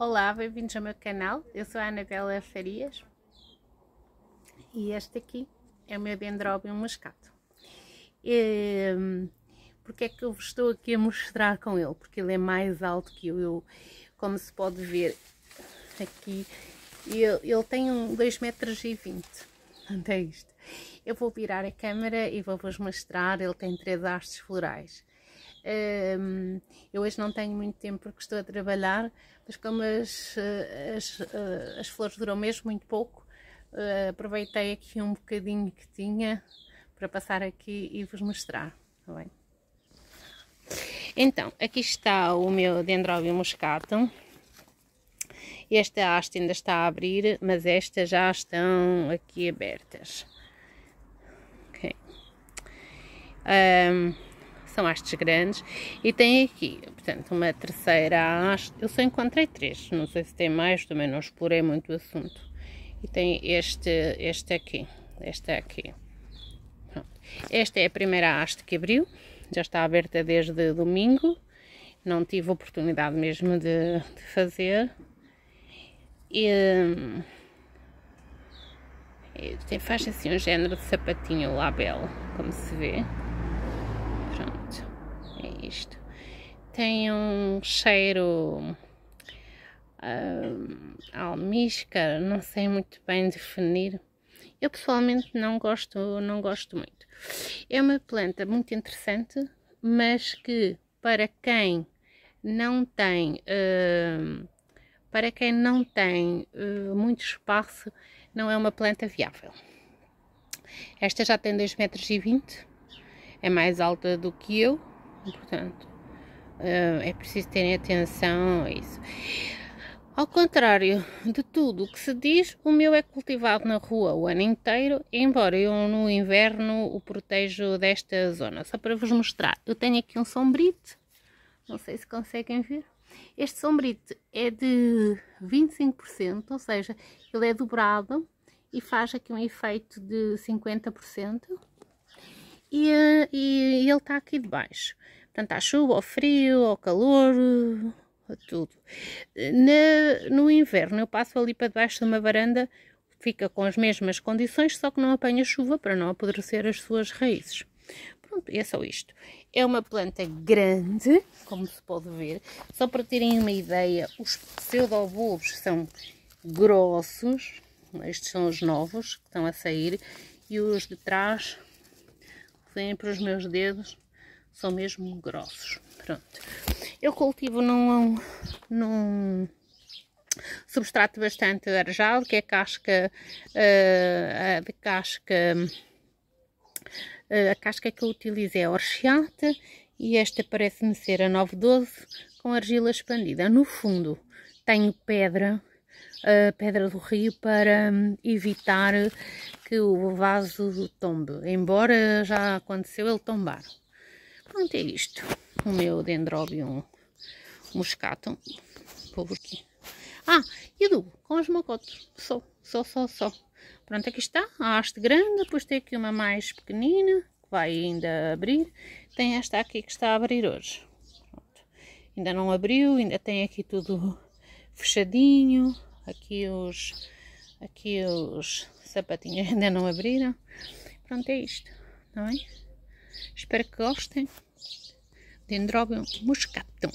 Olá, bem-vindos ao meu canal. Eu sou a Anabela Farias e este aqui é o meu Dendrobium moscato. Hum, porque é que eu vos estou aqui a mostrar com ele? Porque ele é mais alto que eu, como se pode ver aqui. Ele, ele tem 2,20 metros. E 20. até isto. Eu vou virar a câmera e vou-vos mostrar. Ele tem três hastes florais. Um, eu hoje não tenho muito tempo porque estou a trabalhar, mas como as, eh, as, eh, as flores duram mesmo muito pouco, uh, aproveitei aqui um bocadinho que tinha para passar aqui e vos mostrar. Tá bem? Então, aqui está o meu Dendróbio moscato. Esta haste ainda está a abrir, mas estas já estão aqui abertas. Ok. Um, são hastes grandes e tem aqui, portanto, uma terceira haste, eu só encontrei três, não sei se tem mais, também não explorei muito o assunto. E tem este, este aqui, esta aqui. Pronto. Esta é a primeira haste que abriu, já está aberta desde domingo, não tive oportunidade mesmo de, de fazer. E, faz assim um género de sapatinho label, como se vê. Tem um cheiro uh, almíscar, não sei muito bem definir. Eu pessoalmente não gosto, não gosto muito. É uma planta muito interessante, mas que para quem não tem uh, para quem não tem uh, muito espaço não é uma planta viável. Esta já tem 2,20 metros, é mais alta do que eu Portanto, eh, é preciso terem atenção a isso. Ao contrário de tudo o que se diz, o meu é cultivado na rua o ano inteiro, embora eu no inverno o protejo desta zona. Só para vos mostrar, eu tenho aqui um sombrite, não sei se conseguem ver. Este sombrite é de 25%, ou seja, ele é dobrado e faz aqui um efeito de 50% e, e, eh, e ele está aqui debaixo. Portanto, há chuva, ou frio, ou calor, tudo. Na, no inverno eu passo ali para debaixo de uma varanda, fica com as mesmas condições, só que não apanha chuva para não apodrecer as suas raízes. Pronto, é só isto. É uma planta grande, como se pode ver. Só para terem uma ideia, os pseudobulbos são grossos. Estes são os novos que estão a sair. E os de trás sempre os meus dedos são mesmo grossos. Pronto. Eu cultivo num, num substrato bastante arejado, que é casca uh, eh, de casca uh, a casca que eu utilizo é orcheate e esta parece-me ser a 912 com argila expandida. No fundo tenho pedra a pedra do rio para hum, evitar que o vaso tombe, embora já aconteceu ele tombar. Pronto, é isto. O meu dendrobium moscatum. Vou aqui. Ah, e adubo com as mocotos. Só, só, só, só. Pronto, aqui está. A haste grande, depois tem aqui uma mais pequenina, que vai ainda abrir. Tem esta aqui que está a abrir hoje. Pronto. Ainda não abriu, ainda tem aqui tudo fechadinho. Aqui os, aqui os sapatinhos ainda não abriram. Pronto, é isto, não tá é? Espero que gostem. Dendrobium muscatum.